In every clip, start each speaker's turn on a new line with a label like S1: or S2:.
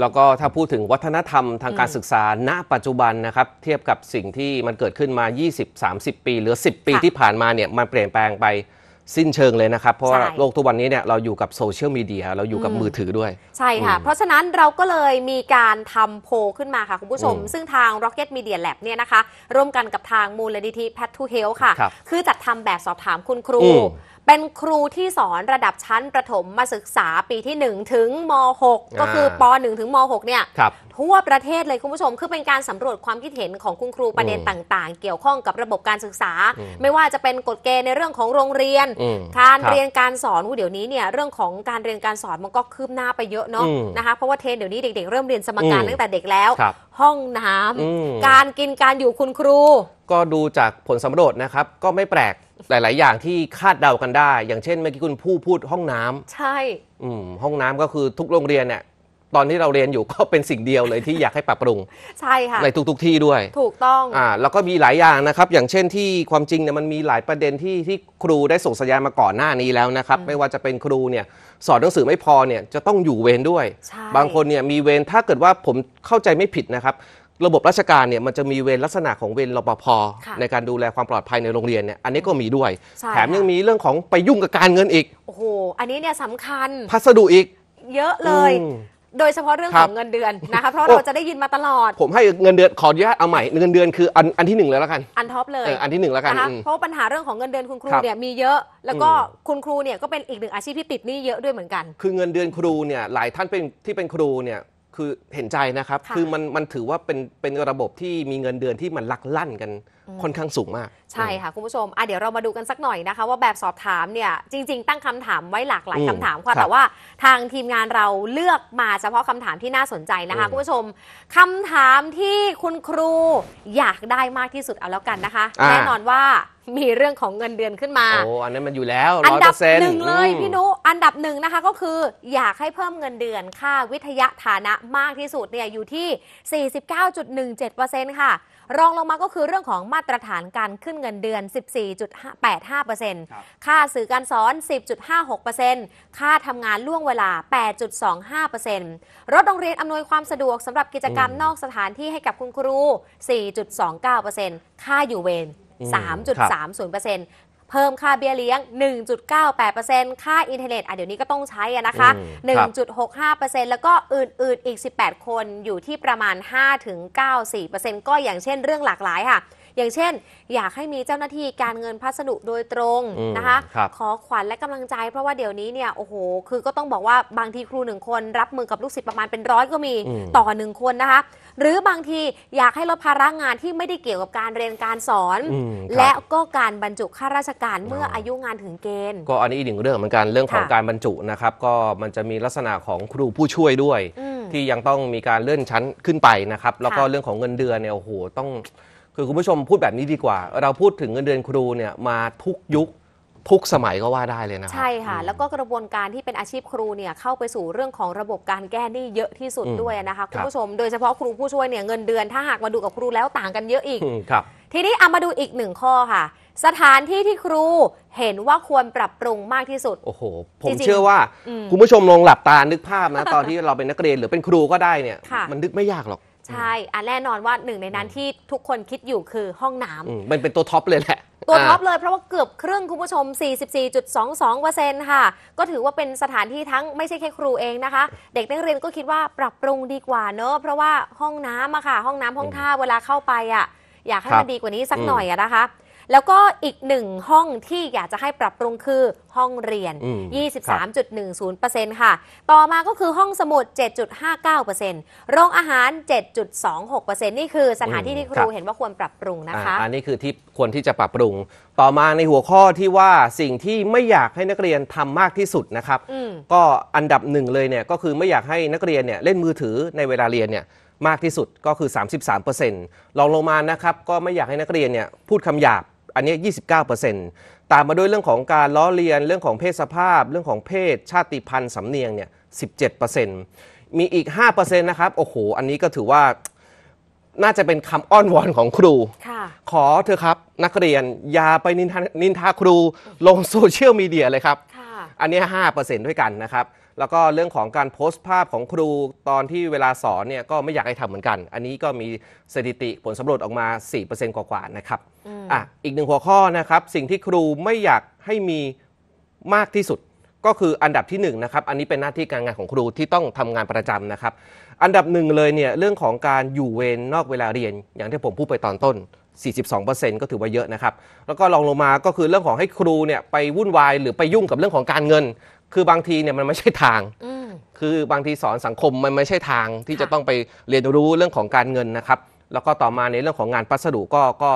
S1: แล้วก็ถ้าพูดถึงวัฒนธรรมทางการศึกษาณ ปัจจุบันนะครับ เทียบกับสิ่งที่มันเกิดขึ้นมา 20-30 ปี หรือ 10 ปีที่ผ่านมาเนี่ยมันเปลี่ยนแปลงไปสิ้นเชิงเลยนะครับ เพราะโลกทุกวันนี้เนี่ยเราอยู่กับโซเชียลมีเดียเราอยู่กับมือถือด้วย ใช่ค่ะ เพ
S2: ราะฉะนั้นเราก็เลยมีการทำโพลขึ้นมาค่ะ คุณผู้ชม ซึ่งทาง Rocket Media Lab เนี่ยนะคะร่วมกันกับทางมูลนิธิ p a t to Health ค่ะคคือจัดทำแบบสอบถามคุณครูเป็นครูที่สอนระดับชั้นประถมมาศึกษาปีที่1ถึงม .6 ก็คือป .1 ถึงม .6 เนี่ยทั่วประเทศเลยคุณผู้ชม คือเป็นการสำรวจความคิดเห็นของคุณครูประเด็นต่าง ๆ เกี่ยวข้องกับระบบการศึกษา ไม่ว่าจะเป็นกฎเกณฑ์ในเรื่องของโรงเรียนการเรียนการสอนเดี๋ยวนี้เนี่ยเรื่องของการเรียนการสอนมันก็คืบหน้าไปเยอะเนาะนะคะเพราะว่าเทรนเดี๋ยวนี้เด็กๆเริ่มเรียนสมการตั้งแต่เด็กแล้ว ห้องน้ำ การกินการอยู่คุณคร
S1: ูก็ดูจากผลสำรวจนะครับก็ไม่แปลกหลาย ๆ อย่างที่คาดเดากันได้ อย่างเช่นเมื่อกี้คุณผู้พูดห้องน้ำใช่อืมห้องน้ำก็คือทุกโรงเรียนเนี่ย ตอนที่เราเรียนอยู่ก็เป็นสิ่งเดียวเลยที่อยากให้ปรับปรุง ใช่ค่ะในทุก ๆ ที่ด้วย
S2: ถูกต้อง อ่า
S1: แล้วก็มีหลายอย่างนะครับ อย่างเช่นที่ความจริงเนี่ยมันมีหลายประเด็นที่ที่ครูได้ส่งสัญญาณมาก่อนหน้านี้แล้วนะครับ ไม่ว่าจะเป็นครูเนี่ย สอนหนังสือไม่พอเนี่ยจะต้องอยู่เวรด้วยใช่บางคนเนี่ยมีเวร ถ้าเกิดว่าผมเข้าใจไม่ผิดนะครับระบบราชการเนี่ยมันจะมีเวรลักษณะของเวรรปภในการดูแลความปลอดภัยในโรงเรียนเนี่ยอันนี้ก็มีด้วย แถมยังมีเรื่องของไปยุ่งกับการเงินอีก
S2: โอ้โหอันนี้เนี่ยสำคัญพัสดุอีกเยอะเลย โดยเฉพาะเรื่องของเงินเดือนนะคะเพราะเราจะได้ยินมาตลอด
S1: ผมให้เงินเดือนขออนุญาตเอาใหม่เงินเดือนคืออันอันที่หนึ่งเลยแล้วกัน
S2: อันท็อปเลยอันที่หนึ่งแล้วกันนะเพราะปัญหาเรื่องของเงินเดือนคุณครูเนี่ยมีเยอะ แล้วก็คุณครูเนี่ยก็เป็นอีกหนึ่งอาชีพที่ติดหนี้เยอะด้วยเหมือนกัน
S1: คือเงินเดือนครูเนี่ยหลายท่านเป็นที่เป็นครูเนี่ยคือเห็นใจนะครับคคือมันมันถือว่าเป็นเป็นระบบที่มีเงินเดือนที่มันลักลั่นกันค่อนข้างสูงมากใช่
S2: ค่ะ คุณผู้ชมอ่ะเดี๋ยวเรามาดูกันสักหน่อยนะคะ ว่าแบบสอบถามเนี่ยจริงๆตั้งคำถามไว้หลากหลายคำถามค่ะแต่ว่าทางทีมงานเราเลือกมาเฉพาะคำถามที่น่าสนใจนะคะคุณผู้ชม คำถามที่คุณครูอยากได้มากที่สุดเอาแล้วกันนะคะแน่นอนว่ามีเรื่องของเงินเดือนขึ้นมาโอ้
S1: อันนั้นมันอยู่แล้วอันดับหนึ่งเลยพี่นุ
S2: อันดับหนึ่งนะคะก็คืออยากให้เพิ่มเงินเดือนค่าวิทยาฐานะมากที่สุดเนี่ยอยู่ที่49.17%ค่ะรองลงมาก็คือเรื่องของมาตรฐานการขึ้นเงินเดือน 14.85%ค่าสื่อการสอน 10.56%ค่าทำงานล่วงเวลา 8.25%รถโรงเรียนอำนวยความสะดวกสำหรับกิจกรรมนอกสถานที่ให้กับคุณครู 4.29%ค่าอยู่เวร3.30%เพิ่มค่าเบี้ยเลี้ยง 1.98%ค่าอินเทอร์เน็ตอ่ะเดี๋ยวนี้ก็ต้องใช้นะคะ 1.65%แล้วก็อื่นๆอีก 18 คนอยู่ที่ประมาณ 5-94%ก็อย่างเช่นเรื่องหลากหลายค่ะอย่างเช่น อยากให้มีเจ้าหน้าที่การเงินพัสดุโดยตรงนะคะขอขวัญและกำลังใจ เพราะว่าเดี๋ยวนี้เนี่ยโอ้โหคือก็ต้องบอกว่าบางทีครูหนึ่งคนรับมือกับลูกศิษย์ประมาณเป็นร้อยก็มีต่อหนึ่งคนนะคะหรือบางทีอยากให้ลดภาระงานที่ไม่ได้เกี่ยวกับการเรียนการสอน และก็การบรรจุข้าราชการเมื่ออายุงานถึงเกณฑ์
S1: ก็อันนี้อีกหนึ่งเรื่องเหมือนกันเรื่องของการบรรจุนะครับ ก็มันจะมีลักษณะของครูผู้ช่วยด้วยที่ยังต้องมีการเลื่อนชั้นขึ้นไปนะครับ แล้วก็เรื่องของเงินเดือนเนี่ยโอ้โหต้องคือคุณผู้ชมพูดแบบนี้ดีกว่า เราพูดถึงเงินเดือนครูเนี่ยมาทุกยุคทุกสมัยก็ว่าได้เลยนะครับใช่ค่ะ แล้ว
S2: ก็กระบวนการที่เป็นอาชีพครูเนี่ยเข้าไปสู่เรื่องของระบบการแก้หนี้เยอะที่สุดด้วยนะคะคุณผู้ชมโดยเฉพาะครูผู้ช่วยเนี่ยเงินเดือนถ้าหากมาดูกับครูแล้วต่างกันเยอะอีกครับทีนี้เอามาดูอีกหนึ่งข้อค่ะ สถานที่ที่ครูเห็นว่าควรปรับปรุงมากที่สุดโ
S1: อ้โหผมเชื่อว่าคุณผู้ชมลองหลับตานึกภาพนะตอนที่เราเป็นนักเรียนหรือเป็นครูก็ได้เนี่ยมันนึกไม่ยากหรอก
S2: ใช่อแน่นอนว่าหนึ่งในนั้นที่ทุกคนคิดอยู่คือห้องน้ำ
S1: มมันเป็นตัวท็อปเลยแหละ ตัวท็อปเล
S2: ยเพราะว่าเกือบครึ่งคุณผู้ชม 44.22%ค่ะ ก็ถือว่าเป็นสถานที่ทั้งไม่ใช่แค่ครูเองนะคะ เด็กนักเรียนก็คิดว่าปรับปรุงดีกว่าเนอะ เพราะว่าห้องน้ำอะค่ะ ห้องน้ำห้องท่าเวลาเข้าไปอะอยากให้มันดีกว่านี้สักหน่อยอะนะคะแล้วก็อีกหนึ่งห้องที่อยากจะให้ปรับปรุงคือห้องเรียน 23.10%ค่ะ ต่อมาก็คือห้องสมุด7.59%โรงอาหาร 7.26%นี่คือสถานที่ที่ครูเห็นว่าควรปรับปรุงนะคะ อันนี
S1: ้คือที่ควรที่จะปรับปรุง ต่อมาในหัวข้อที่ว่าสิ่งที่ไม่อยากให้นักเรียนทำมากที่สุดนะครับ ก็อันดับหนึ่งเลยเนี่ยก็คือไม่อยากให้นักเรียนเนี่ยเล่นมือถือในเวลาเรียนเนี่ยมากที่สุดก็คือ 33%ลองลงมานะครับก็ไม่อยากให้นักเรียนเนี่ยพูดคำหยาบอันนี้ 29%ตามมาด้วยเรื่องของการล้อเลียน เรื่องของเพศสภาพ เรื่องของเพศ ชาติพันธุ์สำเนียงเนี่ย 17%มีอีก5%นะครับ โอ้โห อันนี้ก็ถือว่า น่าจะเป็นคำอ้อนวอนของครู ขอเธอครับนักเรียน อย่าไปนินทานนทาครูลงโซเชียลมีเดียเลยครับ อันนี้ 5%ด้วยกันนะครับแล้วก็เรื่องของการโพสต์ภาพของครูตอนที่เวลาสอนเนี่ยก็ไม่อยากให้ทำเหมือนกัน อันนี้ก็มีสถิติผลสำรวจออกมา 4%กว่าานะครับอ่ะอีกหนึ่งหัวข้อนะครับสิ่งที่ครูไม่อยากให้มีมากที่สุด ก็คืออันดับที่1นนะครับอันนี้เป็นหน้าที่การงานของครูที่ต้องทำงานประจำนะครับอันดับหนึ่งเลยเนี่ยเรื่องของการอยู่เวรนนอกเวลาเรียนอย่างที่ผมพูดไปตอนต้น42%ก็ถือว่าเยอะนะครับ แล้วก็ลองลงมาก็คือเรื่องของให้ครูเนี่ย ไปวุ่นวายหรือไปยุ่งกับเรื่องของการเงิน คือบางทีเนี่ยมันไม่ใช่ทาง คือบางทีสอนสังคมมันไม่ใช่ทางที่จะต้องไปเรียนรู้เรื่องของการเงินนะครับ แล้วก็ต่อมาในเรื่องของงานพัสดุก็ก็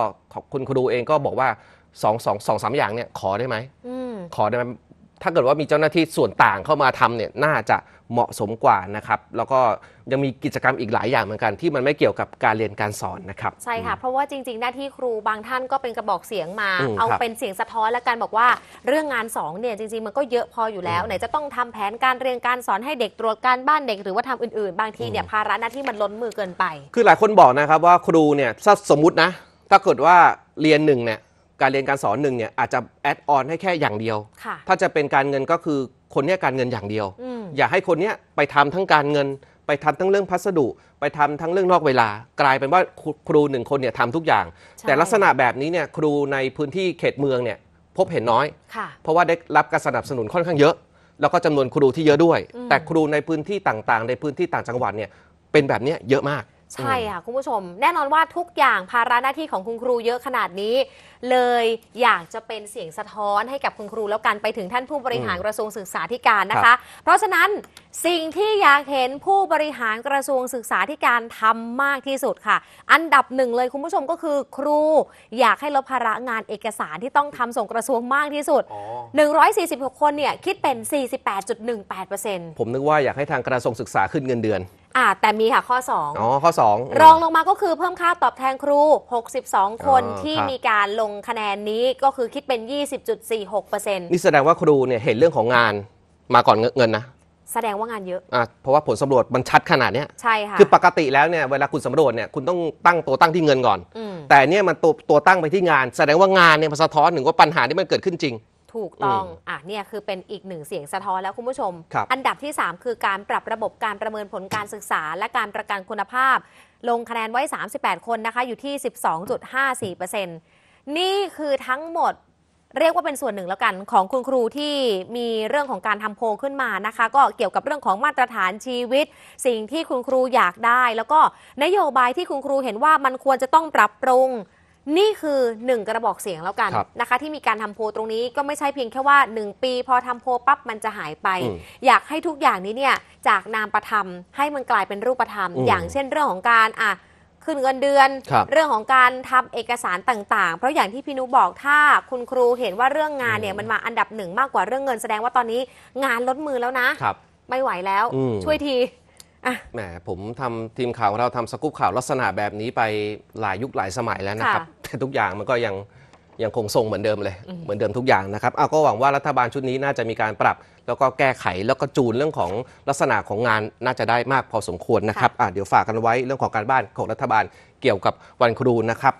S1: คุณครูเองก็บอกว่าสองสองสองสามอย่างเนี่ยขอได้ไหมขอได้ไหมถ้าเกิดว่ามีเจ้าหน้าที่ส่วนต่างเข้ามาทำเนี่ยน่าจะเหมาะสมกว่านะครับ แล้วก็ยังมีกิจกรรมอีกหลายอย่างเหมือนกันที่มันไม่เกี่ยวกับการเรียนการสอนนะครับ ใช่ค่ะ
S2: เพราะว่าจริงๆ หน้าที่ครูบางท่านก็เป็นกระบอกเสียงมาอมเอาเป็นเสียงสะท้อนและกันบอกว่าเรื่องงานสองเนี่ยจริงๆ มันก็เยอะพออยู่แล้วไหนจะต้องทำแผนการเรียนการสอนให้เด็กตรวจการบ้านเด็กหรือว่าทำอื่นๆ บางทีเนี่ยภาระหน้าที่มันล้นมือเกินไป
S1: คือหลายคนบอกนะครับว่าครูเนี่ยถ้าสมมตินะถ้าเกิดว่าเรียนหนึ่งเนี่ยการเรียนการสอนหนึ่งเนี่ยอาจจะแอดออนให้แค่อย่างเดียวถ้าจะเป็นการเงินก็คือคนเนี่ยการเงินอย่างเดียวอย่าให้คนเนี้ยไปทำทั้งการเงินไปทำทั้งเรื่องพัสดุ ไปทำทั้งเรื่องนอกเวลากลายเป็นว่าครูหนึ่งคนเนี่ยทำทุกอย่าง แต่ลักษณะแบบนี้เนี่ยครูในพื้นที่เขตเมืองเนี่ยพบเห็นน้อยเพราะว่าได้รับการสนับสนุนค่อนข้างเยอะ แล้วก็จำนวนครูที่เยอะด้วย แต่ครูในพื้นที่ต่างๆ ในพื้นที่ต่างจังหวัดเนี่ยเป็นแบบนี้เยอะมากใช่ค่ะ
S2: คุณผู้ชม แน่นอนว่าทุกอย่างภาระหน้าที่ของคุณครูเยอะขนาดนี้ เลยอยากจะเป็นเสียงสะท้อนให้กับคุณครูแล้วกันไปถึงท่านผู้บริหารกระทรวงศึกษาธิการนะคะ เพราะฉะนั้นสิ่งที่อยากเห็นผู้บริหารกระทรวงศึกษาธิการทำมากที่สุดค่ะ อันดับหนึ่งเลยคุณผู้ชมก็คือครู อยากให้ลดภาระงานเอกสารที่ต้องทำส่งกระทรวงมากที่สุด 146คนเนี่ยคิดเป็น 48.18%
S1: ผมนึกว่าอยากให้ทางกระทรวงศึกษาขึ้นเงินเดือน
S2: อ่าแต่มีค่ะข้อ2
S1: อ๋อข้อ 2 รองล
S2: งมาก็คือเพิ่มค่าตอบแทนครู 62 คนที่มีการลงคะแนนนี้ก็คือคิดเป็น 20.46%น
S1: ี่แสดงว่าครูเนี่ยเห็นเรื่องของงานมาก่อนเงินนะ
S2: แสดงว่างานเยอะ
S1: อ่าเพราะว่าผลสำรวจมันชัดขนาดเนี้ยใช่ค่ะคือปกติแล้วเนี่ยเวลาคุณสำรวจเนี่ยคุณต้องตั้งตัวตั้งที่เงินก่อน แต่เนี่ยมันตัวตัวตั้งไปที่งาน แสดงว่างานเนี่ยมันสะท้อนถึงว่าปัญหาที่มันเกิดขึ้นจริง
S2: ถูกต้อง อ่ะ เนี่ย คือ เป็น อีกหนึ่งเสียงสะท้อน แล้ว คุณผู้ชม อันดับที่ 3 คือการปรับระบบการประเมินผลการศึกษา และการประกันคุณภาพ ลงคะแนนไว้ 38 คนนะคะ อยู่ที่ 12.54%นี่คือทั้งหมด เรียกว่า เป็นส่วนหนึ่ง แล้วกัน ของ คุณครู ที่มีเรื่องของการทำโพลขึ้นมา นะคะ ก็เกี่ยวกับเรื่องของ มาตรฐานชีวิต สิ่งที่ คุณครู อยากได้ แล้วก็ นโยบายที่ คุณครู เห็นว่ามันควร จะต้องปรับปรุงนี่คือ 1 กระบอกเสียงแล้วกันนะคะ ที่มีการทำโพตรงนี้ก็ไม่ใช่เพียงแค่ว่า 1 ปี พอทำโพปั๊บมันจะหายไป อยากให้ทุกอย่างนี้เนี่ยจากนามประธรรมให้มันกลายเป็นรูปธรรม อย่างเช่นเรื่องของการอ่ะขึ้นเงินเดือนรเรื่องของการทำเอกสารต่าง ๆ เพราะอย่างที่พี่นุบอกถ้าคุณครูเห็นว่าเรื่องงานเนี่ยมันมาอันดับหนึ่งมากกว่าเรื่องเงินแสดงว่าตอนนี้ งานลดมือแล้วนะไม่ไหวแล้วช่วยที
S1: แหมผมทำทีมข่าวของเราทำสกู๊ปข่าวลักษณะแบบนี้ไปหลายยุคหลายสมัยแล้วนะครับแต่ทุกอย่างมันก็ยังยังคงทรงเหมือนเดิมเลยเหมือนเดิมทุกอย่างนะครับเอาก็หวังว่ารัฐบาลชุดนี้น่าจะมีการปรับ แล้วก็แก้ไขแล้วก็จูนเรื่องของลักษณะของงานน่าจะได้มากพอสมควรนะครับเดี๋ยวฝากกันไว้เรื่องของการบ้านของรัฐบาลเกี่ยวกับวันครูนะครับ